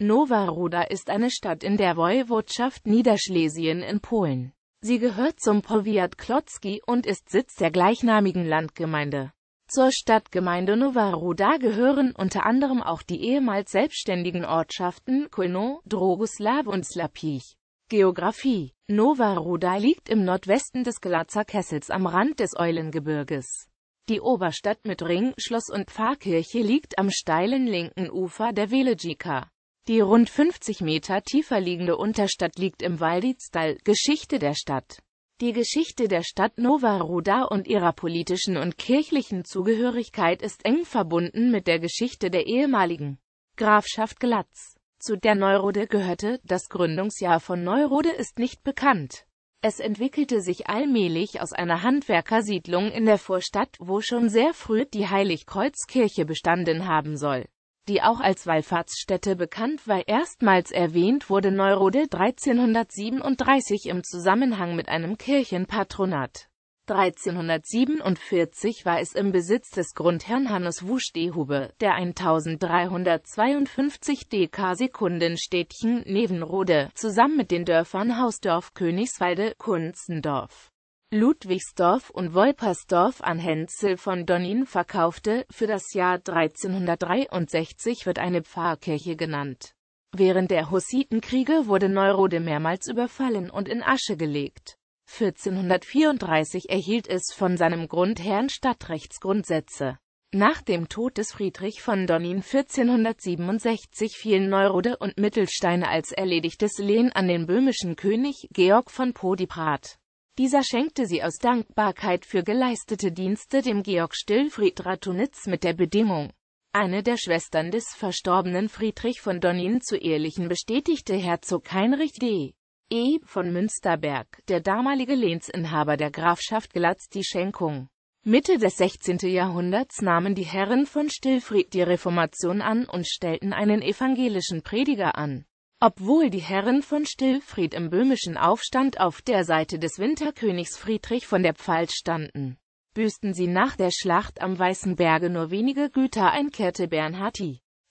Nowaroda ist eine Stadt in der Woiwodschaft Niederschlesien in Polen. Sie gehört zum Powiat Klotzki und ist Sitz der gleichnamigen Landgemeinde. Zur Stadtgemeinde Nowaroda gehören unter anderem auch die ehemals selbstständigen Ortschaften Kłyno, Drogoslaw und Slapich. Geografie Nowaroda liegt im Nordwesten des Glatzer Kessels am Rand des Eulengebirges. Die Oberstadt mit Ring, Schloss und Pfarrkirche liegt am steilen linken Ufer der Welejika. Die rund 50 Meter tiefer liegende Unterstadt liegt im Walditztal, Geschichte der Stadt. Die Geschichte der Stadt Nova Ruda und ihrer politischen und kirchlichen Zugehörigkeit ist eng verbunden mit der Geschichte der ehemaligen Grafschaft Glatz. Zu der Neurode gehörte, das Gründungsjahr von Neurode ist nicht bekannt. Es entwickelte sich allmählich aus einer Handwerkersiedlung in der Vorstadt, wo schon sehr früh die Heiligkreuzkirche bestanden haben soll die auch als Wallfahrtsstätte bekannt war. Erstmals erwähnt wurde Neurode 1337 im Zusammenhang mit einem Kirchenpatronat. 1347 war es im Besitz des Grundherrn Hannes Wuschdehube, der 1352 dk Sekundenstädtchen Nevenrode zusammen mit den Dörfern Hausdorf, Königswalde, Kunzendorf, Ludwigsdorf und Wolpersdorf an Henzel von Donin verkaufte. Für das Jahr 1363 wird eine Pfarrkirche genannt. Während der Hussitenkriege wurde Neurode mehrmals überfallen und in Asche gelegt. 1434 erhielt es von seinem Grundherrn Stadtrechtsgrundsätze. Nach dem Tod des Friedrich von Donin 1467 fielen Neurode und Mittelsteine als erledigtes Lehen an den böhmischen König Georg von Podiprat. Dieser schenkte sie aus Dankbarkeit für geleistete Dienste dem Georg Stillfried Ratunitz mit der Bedingung, eine der Schwestern des verstorbenen Friedrich von Donin zu ehelichen bestätigte Herzog Heinrich D. E. von Münsterberg, der damalige Lehnsinhaber der Grafschaft Glatz, die Schenkung. Mitte des 16. Jahrhunderts nahmen die Herren von Stillfried die Reformation an und stellten einen evangelischen Prediger an. Obwohl die Herren von Stillfried im böhmischen Aufstand auf der Seite des Winterkönigs Friedrich von der Pfalz standen, büßten sie nach der Schlacht am Weißen Berge nur wenige Güter ein, kehrte Bernhard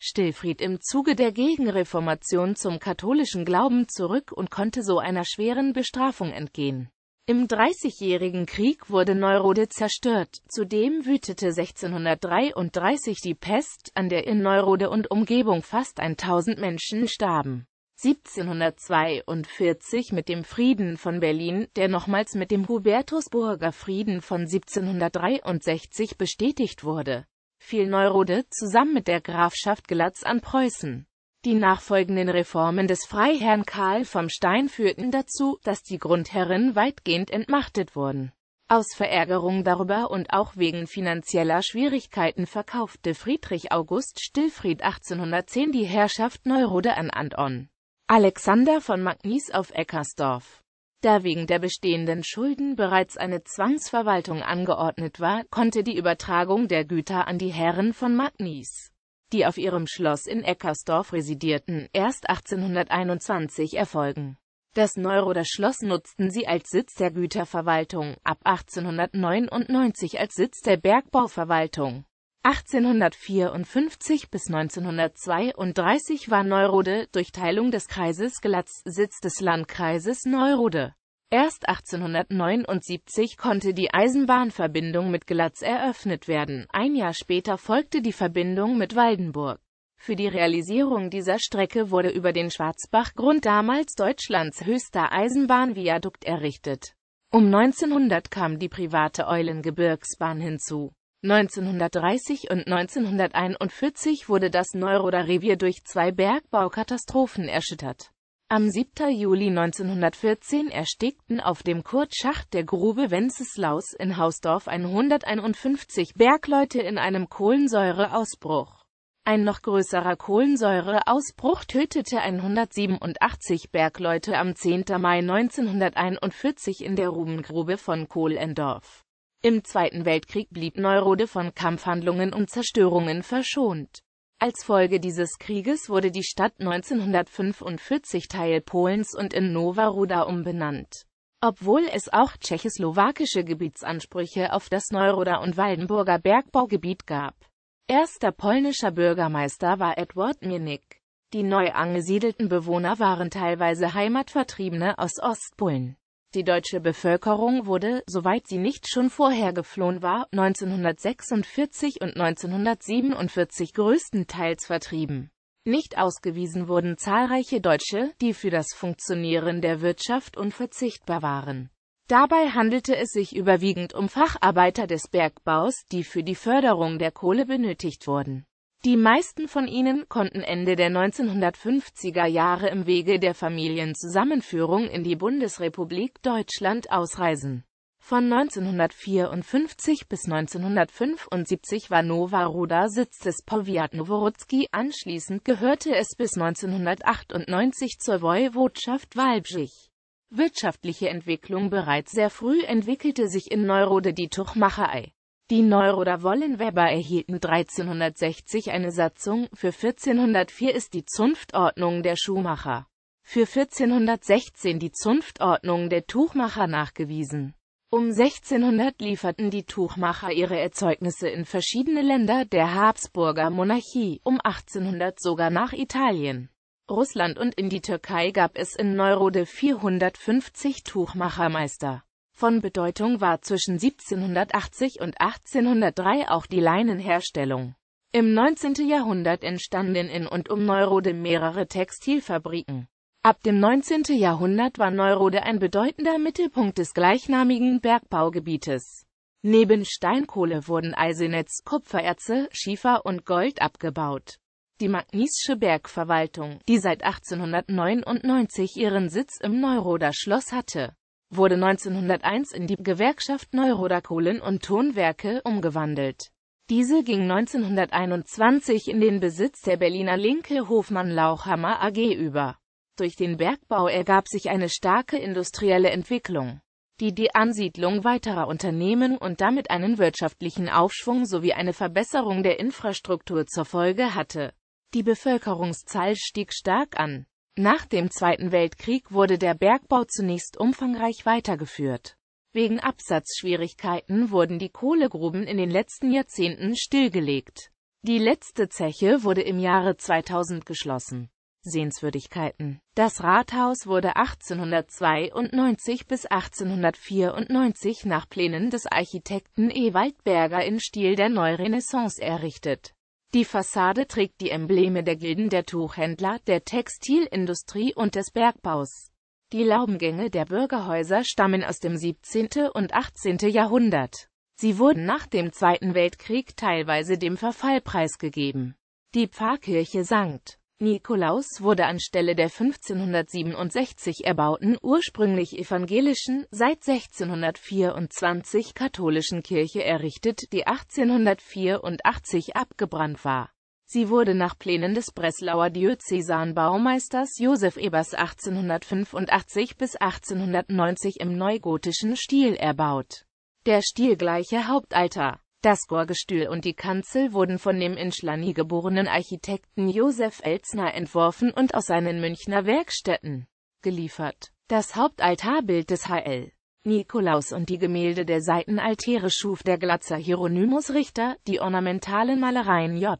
Stillfried im Zuge der Gegenreformation zum katholischen Glauben zurück und konnte so einer schweren Bestrafung entgehen. Im Dreißigjährigen Krieg wurde Neurode zerstört, zudem wütete 1633 die Pest, an der in Neurode und Umgebung fast 1000 Menschen starben. 1742 mit dem Frieden von Berlin, der nochmals mit dem Hubertusburger Frieden von 1763 bestätigt wurde, fiel Neurode zusammen mit der Grafschaft Glatz an Preußen. Die nachfolgenden Reformen des Freiherrn Karl vom Stein führten dazu, dass die Grundherren weitgehend entmachtet wurden. Aus Verärgerung darüber und auch wegen finanzieller Schwierigkeiten verkaufte Friedrich August Stillfried 1810 die Herrschaft Neurode an Anton. Alexander von Magnis auf Eckersdorf. Da wegen der bestehenden Schulden bereits eine Zwangsverwaltung angeordnet war, konnte die Übertragung der Güter an die Herren von Magnis, die auf ihrem Schloss in Eckersdorf residierten, erst 1821 erfolgen. Das Neuroder Schloss nutzten sie als Sitz der Güterverwaltung, ab 1899 als Sitz der Bergbauverwaltung. 1854 bis 1932 war Neurode durch Teilung des Kreises Glatz Sitz des Landkreises Neurode. Erst 1879 konnte die Eisenbahnverbindung mit Glatz eröffnet werden, ein Jahr später folgte die Verbindung mit Waldenburg. Für die Realisierung dieser Strecke wurde über den Schwarzbachgrund damals Deutschlands höchster Eisenbahnviadukt errichtet. Um 1900 kam die private Eulengebirgsbahn hinzu. 1930 und 1941 wurde das Neuroder Revier durch zwei Bergbaukatastrophen erschüttert. Am 7. Juli 1914 erstickten auf dem Kurtschacht der Grube Wenceslaus in Hausdorf 151 Bergleute in einem Kohlensäureausbruch. Ein noch größerer Kohlensäureausbruch tötete 187 Bergleute am 10. Mai 1941 in der Rubengrube von Kohlendorf. Im Zweiten Weltkrieg blieb Neurode von Kampfhandlungen und Zerstörungen verschont. Als Folge dieses Krieges wurde die Stadt 1945 Teil Polens und in Nowa Ruda umbenannt. Obwohl es auch tschechoslowakische Gebietsansprüche auf das Neuroder und Waldenburger Bergbaugebiet gab. Erster polnischer Bürgermeister war Edward Mienik. Die neu angesiedelten Bewohner waren teilweise Heimatvertriebene aus Ostpolen. Die deutsche Bevölkerung wurde, soweit sie nicht schon vorher geflohen war, 1946 und 1947 größtenteils vertrieben. Nicht ausgewiesen wurden zahlreiche Deutsche, die für das Funktionieren der Wirtschaft unverzichtbar waren. Dabei handelte es sich überwiegend um Facharbeiter des Bergbaus, die für die Förderung der Kohle benötigt wurden. Die meisten von ihnen konnten Ende der 1950er Jahre im Wege der Familienzusammenführung in die Bundesrepublik Deutschland ausreisen. Von 1954 bis 1975 war Nowaroda Sitz des Powiat Noworodski, anschließend gehörte es bis 1998 zur Woiwodschaft Walbschich. Wirtschaftliche Entwicklung Bereits sehr früh entwickelte sich in Neurode die Tuchmacherei. Die Neuroder Wollenweber erhielten 1360 eine Satzung, für 1404 ist die Zunftordnung der Schuhmacher, für 1416 die Zunftordnung der Tuchmacher nachgewiesen. Um 1600 lieferten die Tuchmacher ihre Erzeugnisse in verschiedene Länder der Habsburger Monarchie, um 1800 sogar nach Italien. Russland und in die Türkei gab es in Neurode 450 Tuchmachermeister. Von Bedeutung war zwischen 1780 und 1803 auch die Leinenherstellung. Im 19. Jahrhundert entstanden in und um Neurode mehrere Textilfabriken. Ab dem 19. Jahrhundert war Neurode ein bedeutender Mittelpunkt des gleichnamigen Bergbaugebietes. Neben Steinkohle wurden Eisenetz, Kupfererze, Schiefer und Gold abgebaut. Die Magnische Bergverwaltung, die seit 1899 ihren Sitz im Neuroder Schloss hatte, wurde 1901 in die Gewerkschaft Neuroder Kohlen- und Tonwerke umgewandelt. Diese ging 1921 in den Besitz der Berliner Linke Hofmann Lauchhammer AG über. Durch den Bergbau ergab sich eine starke industrielle Entwicklung, die die Ansiedlung weiterer Unternehmen und damit einen wirtschaftlichen Aufschwung sowie eine Verbesserung der Infrastruktur zur Folge hatte. Die Bevölkerungszahl stieg stark an. Nach dem Zweiten Weltkrieg wurde der Bergbau zunächst umfangreich weitergeführt. Wegen Absatzschwierigkeiten wurden die Kohlegruben in den letzten Jahrzehnten stillgelegt. Die letzte Zeche wurde im Jahre 2000 geschlossen. Sehenswürdigkeiten Das Rathaus wurde 1892 bis 1894 nach Plänen des Architekten E. Waldberger im Stil der Neurenaissance errichtet die Fassade trägt die Embleme der Gilden der Tuchhändler, der Textilindustrie und des Bergbaus. Die Laubengänge der Bürgerhäuser stammen aus dem 17. und 18. Jahrhundert. Sie wurden nach dem Zweiten Weltkrieg teilweise dem Verfall preisgegeben. Die Pfarrkirche St. Nikolaus wurde anstelle der 1567 erbauten, ursprünglich evangelischen, seit 1624 katholischen Kirche errichtet, die 1884 abgebrannt war. Sie wurde nach Plänen des Breslauer Diözesanbaumeisters Josef Ebers 1885 bis 1890 im neugotischen Stil erbaut. Der stilgleiche Hauptaltar das Chorgestühl und die Kanzel wurden von dem in Schlani geborenen Architekten Josef Elzner entworfen und aus seinen Münchner Werkstätten geliefert. Das Hauptaltarbild des Hl. Nikolaus und die Gemälde der Seitenaltäre schuf der Glatzer Hieronymus Richter, die ornamentalen Malereien J.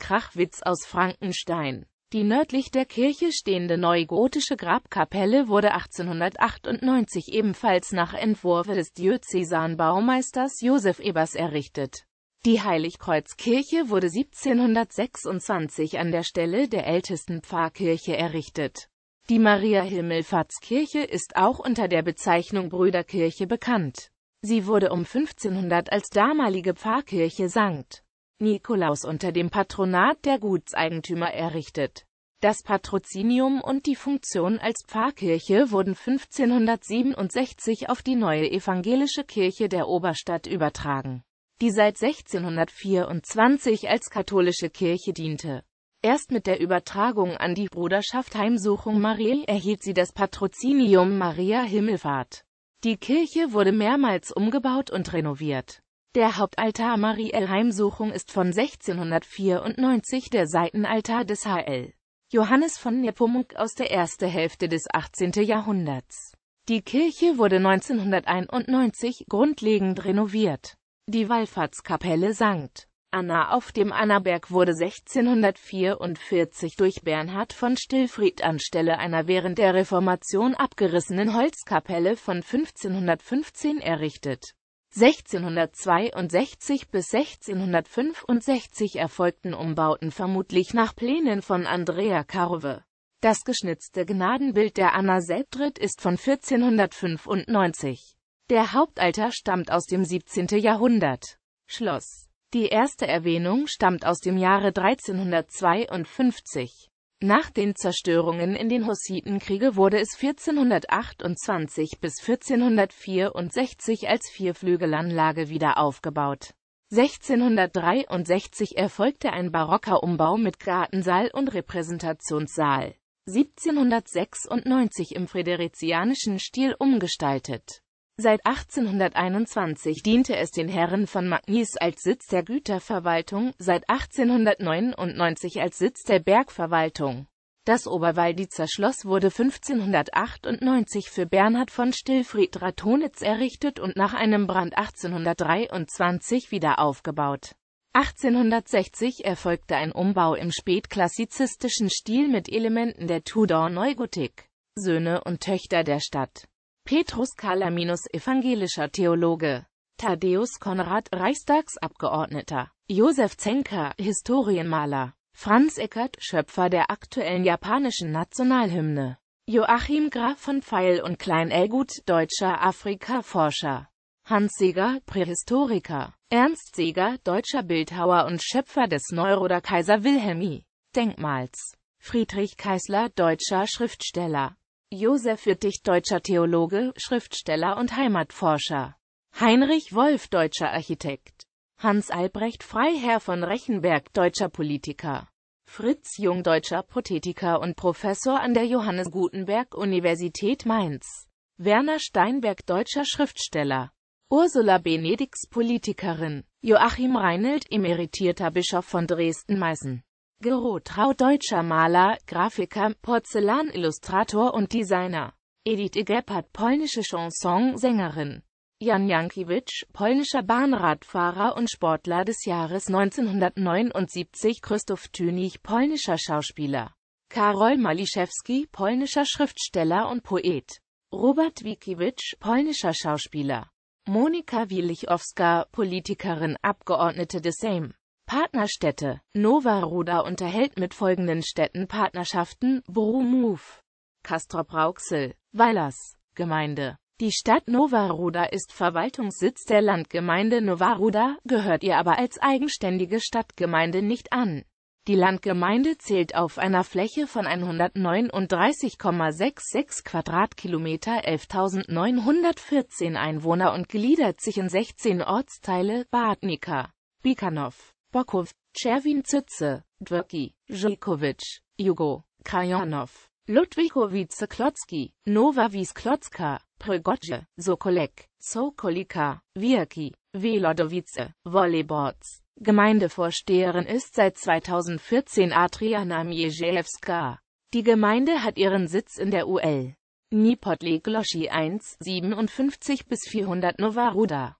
Krachwitz aus Frankenstein die nördlich der Kirche stehende neugotische Grabkapelle wurde 1898 ebenfalls nach Entwurf des Diözesanbaumeisters Josef Ebers errichtet. Die Heiligkreuzkirche wurde 1726 an der Stelle der ältesten Pfarrkirche errichtet. Die Maria-Himmelfahrtskirche ist auch unter der Bezeichnung Brüderkirche bekannt. Sie wurde um 1500 als damalige Pfarrkirche St. Nikolaus unter dem Patronat der Gutseigentümer errichtet. Das Patrozinium und die Funktion als Pfarrkirche wurden 1567 auf die neue evangelische Kirche der Oberstadt übertragen, die seit 1624 als katholische Kirche diente. Erst mit der Übertragung an die Bruderschaft Heimsuchung Marie erhielt sie das Patrozinium Maria Himmelfahrt. Die Kirche wurde mehrmals umgebaut und renoviert. Der Hauptaltar Mariel Heimsuchung ist von 1694 der Seitenaltar des Hl. Johannes von Nepomuk aus der ersten Hälfte des 18. Jahrhunderts. Die Kirche wurde 1991 grundlegend renoviert. Die Wallfahrtskapelle St. Anna auf dem Annaberg wurde 1644 durch Bernhard von Stillfried anstelle einer während der Reformation abgerissenen Holzkapelle von 1515 errichtet 1662 bis 1665 erfolgten Umbauten vermutlich nach Plänen von Andrea Karve. Das geschnitzte Gnadenbild der Anna Selbdritt ist von 1495. Der Hauptalter stammt aus dem 17. Jahrhundert. Schloss. Die erste Erwähnung stammt aus dem Jahre 1352. Nach den Zerstörungen in den Hussitenkriege wurde es 1428 bis 1464 als Vierflügelanlage wieder aufgebaut. 1663 erfolgte ein barocker Umbau mit Gartensaal und Repräsentationssaal, 1796 im friderizianischen Stil umgestaltet Seit 1821 diente es den Herren von Magnis als Sitz der Güterverwaltung, seit 1899 als Sitz der Bergverwaltung. Das Oberwalditzer Schloss wurde 1598 für Bernhard von Stillfried Ratonitz errichtet und nach einem Brand 1823 wieder aufgebaut. 1860 erfolgte ein Umbau im spätklassizistischen Stil mit Elementen der Tudor-Neugotik. Söhne und Töchter der Stadt Petrus Kalaminus, evangelischer Theologe. Thaddäus Konrad, Reichstagsabgeordneter. Josef Zenker, Historienmaler. Franz Eckert, Schöpfer der aktuellen japanischen Nationalhymne. Joachim Graf von Pfeil und Klein-Elgut, deutscher Afrika-Forscher. Hans Seger, Prähistoriker. Ernst Seger, deutscher Bildhauer und Schöpfer des Neuroder Kaiser Wilhelmi Denkmals. Friedrich Kaißler, deutscher Schriftsteller. Josef Wittich, deutscher Theologe, Schriftsteller und Heimatforscher. Heinrich Wolf, deutscher Architekt. Hans Albrecht Freiherr von Rechenberg, deutscher Politiker. Fritz Jung, deutscher Prothetiker und Professor an der Johannes Gutenberg Universität Mainz. Werner Steinberg, deutscher Schriftsteller. Ursula Benedix, Politikerin. Joachim Reinelt, emeritierter Bischof von Dresden-Meißen. Gerotrau deutscher Maler, Grafiker, Porzellanillustrator und Designer. Edith Gebhardt polnische Chansonsängerin. Jan Jankiewicz, polnischer Bahnradfahrer und Sportler des Jahres 1979 Christoph Tünich, polnischer Schauspieler. Karol Maliszewski, polnischer Schriftsteller und Poet. Robert Wikiewicz, polnischer Schauspieler. Monika Wielichowska, Politikerin, Abgeordnete des Sejm. Partnerstädte. Novaroda unterhält mit folgenden Städten Partnerschaften: Borumuf, Castrop Rauxel, Weilers, Gemeinde. Die Stadt Novaroda ist Verwaltungssitz der Landgemeinde Novaroda, gehört ihr aber als eigenständige Stadtgemeinde nicht an. Die Landgemeinde zählt auf einer Fläche von 139,66 Quadratkilometer 11.914 Einwohner und gliedert sich in 16 Ortsteile Badnica, Bikanow, Bokov, Czerwin Zitze, Dwerki, Żilkowicz, Jugo, Kajanov, Ludwikowice Klocki, Nowawis Klocka, Prygotje, Sokolek, Sokolika, Wierki, Welodowice, Volleyboards. Gemeindevorsteherin ist seit 2014 Adriana Mierzejewska. Die Gemeinde hat ihren Sitz in der UL. Nipotle Gloschi 1, 57 bis 400 Novaruda.